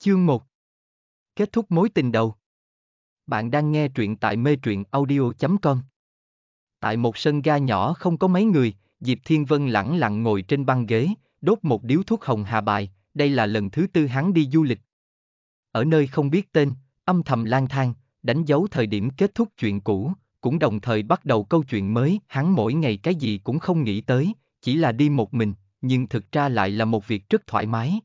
Chương 1 Kết thúc mối tình đầu Bạn đang nghe truyện tại mê truyện audio.com Tại một sân ga nhỏ không có mấy người, Diệp Thiên Vân lẳng lặng ngồi trên băng ghế, đốt một điếu thuốc hồng hà bài, đây là lần thứ tư hắn đi du lịch. Ở nơi không biết tên, âm thầm lang thang, đánh dấu thời điểm kết thúc chuyện cũ, cũng đồng thời bắt đầu câu chuyện mới, hắn mỗi ngày cái gì cũng không nghĩ tới, chỉ là đi một mình, nhưng thực ra lại là một việc rất thoải mái,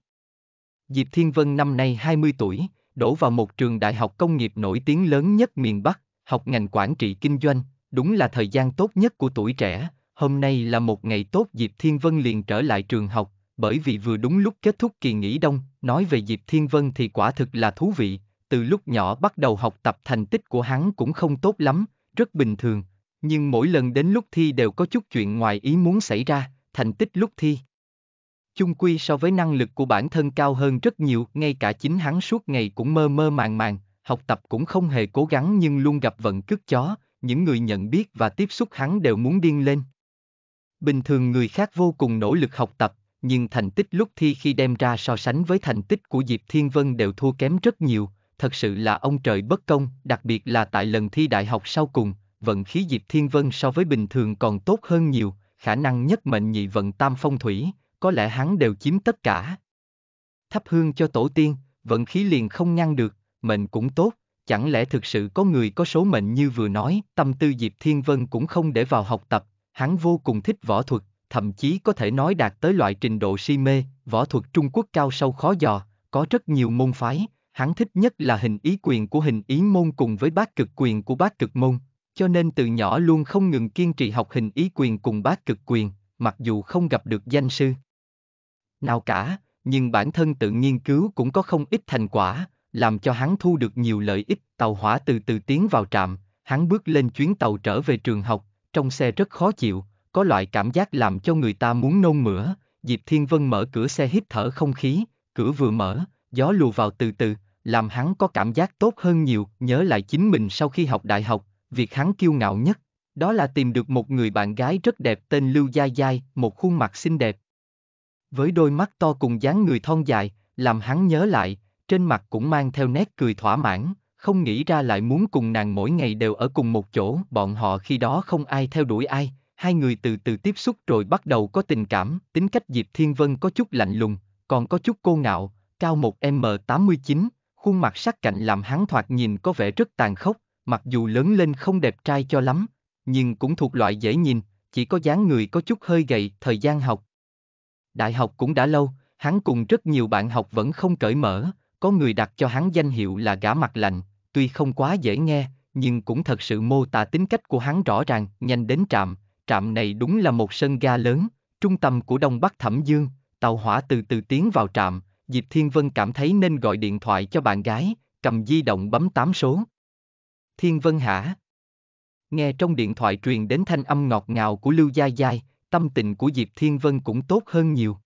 Diệp Thiên Vân năm nay 20 tuổi, đổ vào một trường đại học công nghiệp nổi tiếng lớn nhất miền Bắc, học ngành quản trị kinh doanh, đúng là thời gian tốt nhất của tuổi trẻ, hôm nay là một ngày tốt Diệp Thiên Vân liền trở lại trường học, bởi vì vừa đúng lúc kết thúc kỳ nghỉ đông, nói về Diệp Thiên Vân thì quả thực là thú vị, từ lúc nhỏ bắt đầu học tập thành tích của hắn cũng không tốt lắm, rất bình thường, nhưng mỗi lần đến lúc thi đều có chút chuyện ngoài ý muốn xảy ra, thành tích lúc thi chung quy so với năng lực của bản thân cao hơn rất nhiều, ngay cả chính hắn suốt ngày cũng mơ mơ màng màng, học tập cũng không hề cố gắng nhưng luôn gặp vận cước chó, những người nhận biết và tiếp xúc hắn đều muốn điên lên. Bình thường người khác vô cùng nỗ lực học tập, nhưng thành tích lúc thi khi đem ra so sánh với thành tích của Diệp Thiên Vân đều thua kém rất nhiều, thật sự là ông trời bất công, đặc biệt là tại lần thi đại học sau cùng, vận khí Diệp Thiên Vân so với bình thường còn tốt hơn nhiều, khả năng nhất mệnh nhị vận tam phong thủy, có lẽ hắn đều chiếm tất cả. Thắp hương cho tổ tiên, vận khí liền không ngăn được, mệnh cũng tốt, chẳng lẽ thực sự có người có số mệnh như vừa nói, tâm tư Diệp Thiên Vân cũng không để vào học tập, hắn vô cùng thích võ thuật, thậm chí có thể nói đạt tới loại trình độ si mê, võ thuật Trung Quốc cao sâu khó dò, có rất nhiều môn phái, hắn thích nhất là hình ý quyền của hình ý môn cùng với bát cực quyền của bát cực môn, cho nên từ nhỏ luôn không ngừng kiên trì học hình ý quyền cùng bát cực quyền, mặc dù không gặp được danh sư nào cả, nhưng bản thân tự nghiên cứu cũng có không ít thành quả, làm cho hắn thu được nhiều lợi ích. Tàu hỏa từ từ tiến vào trạm, hắn bước lên chuyến tàu trở về trường học, trong xe rất khó chịu, có loại cảm giác làm cho người ta muốn nôn mửa. Diệp Thiên Vân mở cửa xe hít thở không khí, cửa vừa mở, gió lùa vào từ từ, làm hắn có cảm giác tốt hơn nhiều, nhớ lại chính mình sau khi học đại học, việc hắn kiêu ngạo nhất, đó là tìm được một người bạn gái rất đẹp tên Lưu Gia Giai, một khuôn mặt xinh đẹp, với đôi mắt to cùng dáng người thon dài, làm hắn nhớ lại, trên mặt cũng mang theo nét cười thỏa mãn, không nghĩ ra lại muốn cùng nàng mỗi ngày đều ở cùng một chỗ. Bọn họ khi đó không ai theo đuổi ai, hai người từ từ tiếp xúc rồi bắt đầu có tình cảm. Tính cách Diệp Thiên Vân có chút lạnh lùng, còn có chút cô ngạo, cao 1m89, khuôn mặt sắc cạnh làm hắn thoạt nhìn có vẻ rất tàn khốc, mặc dù lớn lên không đẹp trai cho lắm, nhưng cũng thuộc loại dễ nhìn, chỉ có dáng người có chút hơi gầy. Thời gian học, đại học cũng đã lâu, hắn cùng rất nhiều bạn học vẫn không cởi mở, có người đặt cho hắn danh hiệu là gã mặt lạnh, tuy không quá dễ nghe, nhưng cũng thật sự mô tả tính cách của hắn rõ ràng, nhanh đến trạm, trạm này đúng là một sân ga lớn, trung tâm của Đông Bắc Thẩm Dương, tàu hỏa từ từ tiến vào trạm, Diệp Thiên Vân cảm thấy nên gọi điện thoại cho bạn gái, cầm di động bấm 8 số. Thiên Vân hả? Nghe trong điện thoại truyền đến thanh âm ngọt ngào của Lưu Gia Giai, tâm tình của Diệp Thiên Vân cũng tốt hơn nhiều.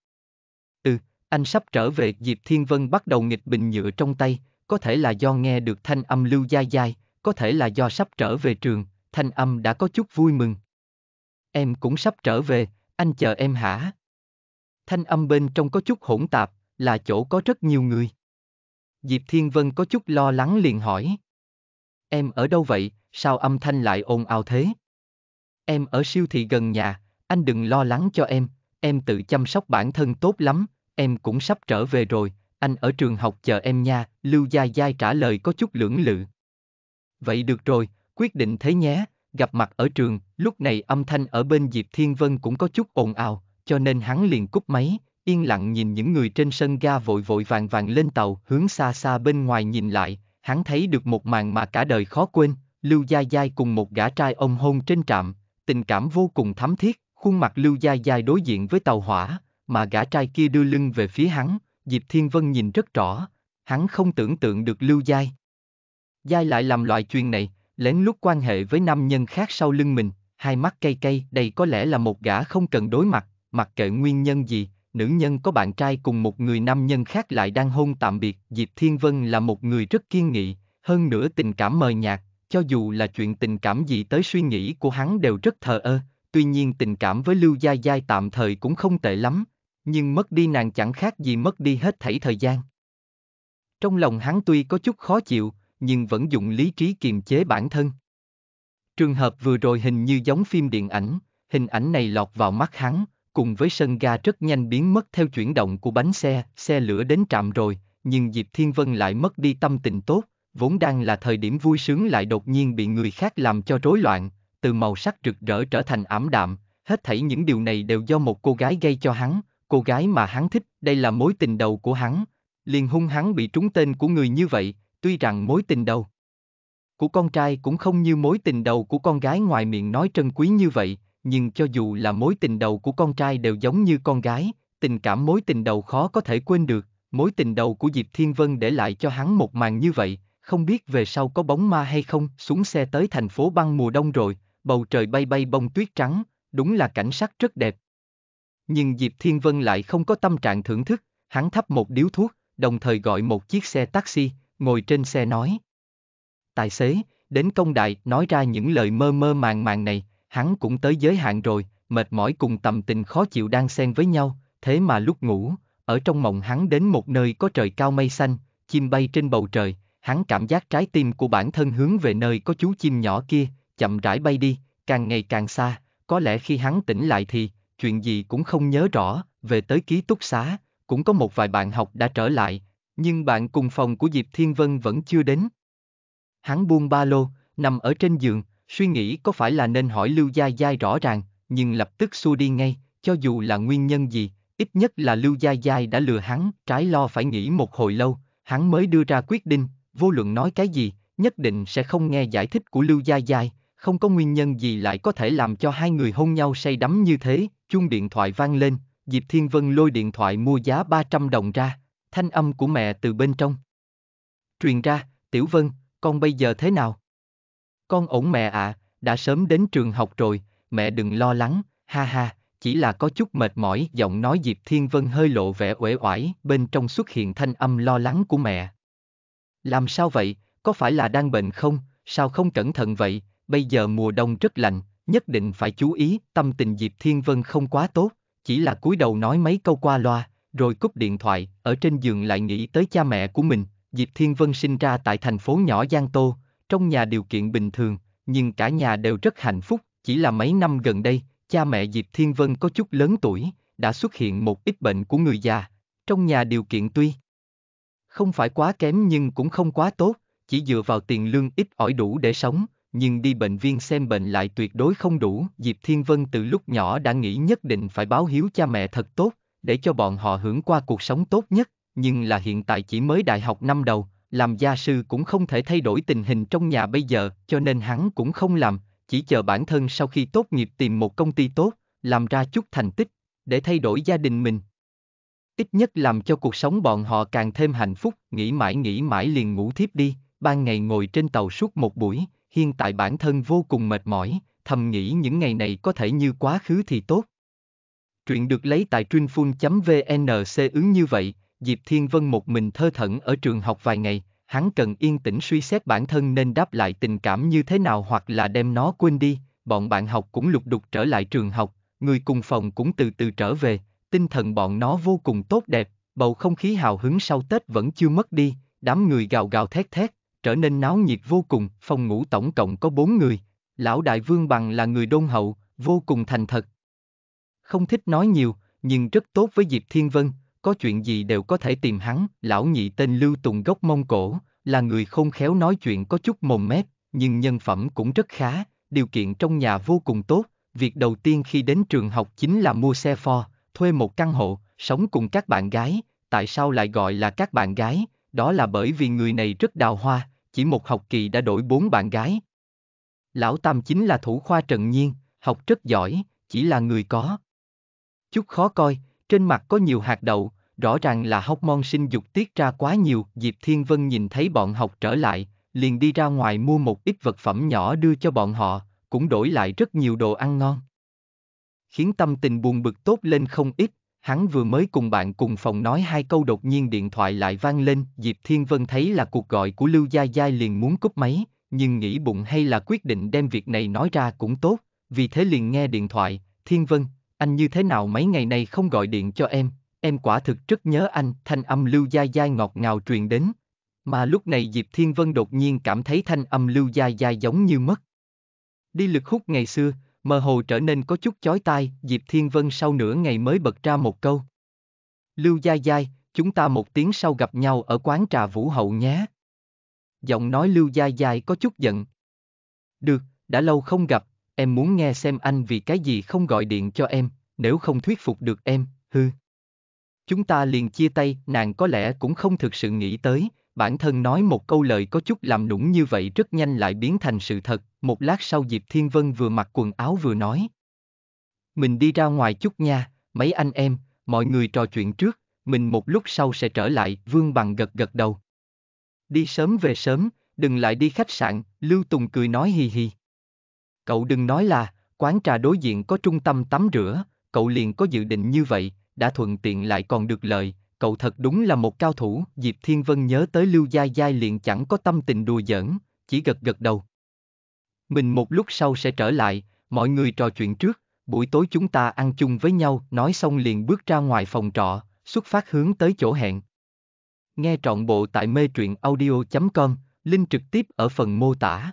Ừ, anh sắp trở về, Diệp Thiên Vân bắt đầu nghịch bình nhựa trong tay, có thể là do nghe được thanh âm lưu dai dai, có thể là do sắp trở về trường, thanh âm đã có chút vui mừng. Em cũng sắp trở về, anh chờ em hả? Thanh âm bên trong có chút hỗn tạp, là chỗ có rất nhiều người. Diệp Thiên Vân có chút lo lắng liền hỏi. Em ở đâu vậy, sao âm thanh lại ồn ào thế? Em ở siêu thị gần nhà, anh đừng lo lắng cho em, em tự chăm sóc bản thân tốt lắm, em cũng sắp trở về rồi, anh ở trường học chờ em nha, Lưu Gia Giai trả lời có chút lưỡng lự. Vậy được rồi, quyết định thế nhé, gặp mặt ở trường, lúc này âm thanh ở bên Diệp Thiên Vân cũng có chút ồn ào, cho nên hắn liền cúp máy, yên lặng nhìn những người trên sân ga vội vội vàng vàng lên tàu, hướng xa xa bên ngoài nhìn lại, hắn thấy được một màn mà cả đời khó quên, Lưu Gia Giai cùng một gã trai ông hôn trên trạm, tình cảm vô cùng thắm thiết, Khuôn mặt Lưu Gia Giai đối diện với tàu hỏa, mà gã trai kia đưa lưng về phía hắn, Diệp Thiên Vân nhìn rất rõ, hắn không tưởng tượng được Lưu Giai. Giai lại làm loại chuyện này, lén lút quan hệ với nam nhân khác sau lưng mình, hai mắt cay cay, đây có lẽ là một gã không cần đối mặt, mặc kệ nguyên nhân gì, nữ nhân có bạn trai cùng một người nam nhân khác lại đang hôn tạm biệt, Diệp Thiên Vân là một người rất kiên nghị, hơn nữa tình cảm mờ nhạt, cho dù là chuyện tình cảm gì tới suy nghĩ của hắn đều rất thờ ơ, tuy nhiên tình cảm với Lưu Gia Giai tạm thời cũng không tệ lắm, nhưng mất đi nàng chẳng khác gì mất đi hết thảy thời gian. Trong lòng hắn tuy có chút khó chịu, nhưng vẫn dùng lý trí kiềm chế bản thân. Trường hợp vừa rồi hình như giống phim điện ảnh, hình ảnh này lọt vào mắt hắn, cùng với sân ga rất nhanh biến mất theo chuyển động của bánh xe, xe lửa đến trạm rồi, nhưng Diệp Thiên Vân lại mất đi tâm tình tốt, vốn đang là thời điểm vui sướng lại đột nhiên bị người khác làm cho rối loạn, từ màu sắc rực rỡ trở thành ảm đạm, hết thảy những điều này đều do một cô gái gây cho hắn, cô gái mà hắn thích, đây là mối tình đầu của hắn, liền hung hắn bị trúng tên của người như vậy, tuy rằng mối tình đầu của con trai cũng không như mối tình đầu của con gái ngoài miệng nói trân quý như vậy, nhưng cho dù là mối tình đầu của con trai đều giống như con gái, tình cảm mối tình đầu khó có thể quên được, mối tình đầu của Diệp Thiên Vân để lại cho hắn một màn như vậy, không biết về sau có bóng ma hay không, xuống xe tới thành phố băng mùa đông rồi, bầu trời bay bay bông tuyết trắng, đúng là cảnh sắc rất đẹp. Nhưng Diệp Thiên Vân lại không có tâm trạng thưởng thức, hắn thắp một điếu thuốc, đồng thời gọi một chiếc xe taxi, ngồi trên xe nói. Tài xế, đến công đại nói ra những lời mơ mơ màng màng này, hắn cũng tới giới hạn rồi, mệt mỏi cùng tầm tình khó chịu đang xen với nhau, thế mà lúc ngủ, ở trong mộng hắn đến một nơi có trời cao mây xanh, chim bay trên bầu trời, hắn cảm giác trái tim của bản thân hướng về nơi có chú chim nhỏ kia, chậm rãi bay đi, càng ngày càng xa, có lẽ khi hắn tỉnh lại thì, chuyện gì cũng không nhớ rõ, về tới ký túc xá, cũng có một vài bạn học đã trở lại, nhưng bạn cùng phòng của Diệp Thiên Vân vẫn chưa đến. Hắn buông ba lô, nằm ở trên giường, suy nghĩ có phải là nên hỏi Lưu Gia Giai rõ ràng, nhưng lập tức xua đi ngay, cho dù là nguyên nhân gì, ít nhất là Lưu Gia Giai đã lừa hắn, trái lo phải nghĩ một hồi lâu, hắn mới đưa ra quyết định, vô luận nói cái gì, nhất định sẽ không nghe giải thích của Lưu Gia Giai, không có nguyên nhân gì lại có thể làm cho hai người hôn nhau say đắm như thế, chuông điện thoại vang lên, Diệp Thiên Vân lôi điện thoại mua giá 300 đồng ra, thanh âm của mẹ từ bên trong. Truyền ra, Tiểu Vân, con bây giờ thế nào? Con ổn mẹ ạ, à, đã sớm đến trường học rồi, mẹ đừng lo lắng, ha ha, chỉ là có chút mệt mỏi, giọng nói Diệp Thiên Vân hơi lộ vẻ uể oải, bên trong xuất hiện thanh âm lo lắng của mẹ. Làm sao vậy, có phải là đang bệnh không, sao không cẩn thận vậy, bây giờ mùa đông rất lạnh, nhất định phải chú ý, tâm tình Diệp Thiên Vân không quá tốt, chỉ là cúi đầu nói mấy câu qua loa, rồi cúp điện thoại, ở trên giường lại nghĩ tới cha mẹ của mình, Diệp Thiên Vân sinh ra tại thành phố nhỏ Giang Tô, trong nhà điều kiện bình thường, nhưng cả nhà đều rất hạnh phúc, chỉ là mấy năm gần đây, cha mẹ Diệp Thiên Vân có chút lớn tuổi, đã xuất hiện một ít bệnh của người già, trong nhà điều kiện tuy không phải quá kém nhưng cũng không quá tốt, chỉ dựa vào tiền lương ít ỏi đủ để sống, nhưng đi bệnh viện xem bệnh lại tuyệt đối không đủ. Diệp Thiên Vân từ lúc nhỏ đã nghĩ nhất định phải báo hiếu cha mẹ thật tốt, để cho bọn họ hưởng qua cuộc sống tốt nhất, nhưng là hiện tại chỉ mới đại học năm đầu, làm gia sư cũng không thể thay đổi tình hình trong nhà bây giờ, cho nên hắn cũng không làm, chỉ chờ bản thân sau khi tốt nghiệp tìm một công ty tốt, làm ra chút thành tích, để thay đổi gia đình mình. Ít nhất làm cho cuộc sống bọn họ càng thêm hạnh phúc, nghĩ mãi nghĩ mãi liền ngủ thiếp đi, ban ngày ngồi trên tàu suốt một buổi, hiện tại bản thân vô cùng mệt mỏi, thầm nghĩ những ngày này có thể như quá khứ thì tốt. Truyện được lấy tại truyệnfun.vnc ứng như vậy, Diệp Thiên Vân một mình thơ thẩn ở trường học vài ngày, hắn cần yên tĩnh suy xét bản thân nên đáp lại tình cảm như thế nào hoặc là đem nó quên đi, bọn bạn học cũng lục đục trở lại trường học, người cùng phòng cũng từ từ trở về, tinh thần bọn nó vô cùng tốt đẹp, bầu không khí hào hứng sau Tết vẫn chưa mất đi, đám người gào gào thét thét, trở nên náo nhiệt vô cùng, phòng ngủ tổng cộng có bốn người, lão đại vương bằng là người đôn hậu, vô cùng thành thật. Không thích nói nhiều, nhưng rất tốt với Diệp Thiên Vân, có chuyện gì đều có thể tìm hắn, lão nhị tên Lưu Tùng gốc Mông Cổ, là người không khéo nói chuyện có chút mồm mép, nhưng nhân phẩm cũng rất khá, điều kiện trong nhà vô cùng tốt, việc đầu tiên khi đến trường học chính là mua xe Ford, thuê một căn hộ, sống cùng các bạn gái, tại sao lại gọi là các bạn gái, đó là bởi vì người này rất đào hoa, chỉ một học kỳ đã đổi bốn bạn gái. Lão Tam chính là thủ khoa Trần Nhiên, học rất giỏi, chỉ là người có. Chút khó coi, trên mặt có nhiều hạt đậu, rõ ràng là hóc môn sinh dục tiết ra quá nhiều. Diệp Thiên Vân nhìn thấy bọn học trở lại, liền đi ra ngoài mua một ít vật phẩm nhỏ đưa cho bọn họ, cũng đổi lại rất nhiều đồ ăn ngon. Khiến tâm tình buồn bực tốt lên không ít, hắn vừa mới cùng bạn cùng phòng nói hai câu đột nhiên điện thoại lại vang lên, Diệp Thiên Vân thấy là cuộc gọi của Lưu Gia Gia liền muốn cúp máy, nhưng nghĩ bụng hay là quyết định đem việc này nói ra cũng tốt, vì thế liền nghe điện thoại, Thiên Vân, anh như thế nào mấy ngày nay không gọi điện cho em, em quả thực rất nhớ anh, thanh âm Lưu Gia Gia ngọt ngào truyền đến. Mà lúc này Diệp Thiên Vân đột nhiên cảm thấy thanh âm Lưu Gia Gia giống như mất. Đi lực hút ngày xưa, mơ hồ trở nên có chút chói tai, Diệp Thiên Vân sau nửa ngày mới bật ra một câu. Lưu Gia Giai, chúng ta một tiếng sau gặp nhau ở quán trà Vũ Hậu nhé. Giọng nói Lưu Gia Giai có chút giận. Được, đã lâu không gặp, em muốn nghe xem anh vì cái gì không gọi điện cho em, nếu không thuyết phục được em, hư. Chúng ta liền chia tay, nàng có lẽ cũng không thực sự nghĩ tới, bản thân nói một câu lời có chút làm nũng như vậy rất nhanh lại biến thành sự thật, một lát sau Diệp Thiên Vân vừa mặc quần áo vừa nói. Mình đi ra ngoài chút nha, mấy anh em, mọi người trò chuyện trước, mình một lúc sau sẽ trở lại, Vương Bằng gật gật đầu. Đi sớm về sớm, đừng lại đi khách sạn, Lưu Tùng cười nói hi hi Cậu đừng nói là, quán trà đối diện có trung tâm tắm rửa, cậu liền có dự định như vậy, đã thuận tiện lại còn được lợi, cậu thật đúng là một cao thủ, Diệp Thiên Vân nhớ tới Lưu Gia Gia liền chẳng có tâm tình đùa giỡn, chỉ gật gật đầu. Mình một lúc sau sẽ trở lại, mọi người trò chuyện trước, buổi tối chúng ta ăn chung với nhau, nói xong liền bước ra ngoài phòng trọ, xuất phát hướng tới chỗ hẹn. Nghe trọn bộ tại mê truyện audio.com, link trực tiếp ở phần mô tả.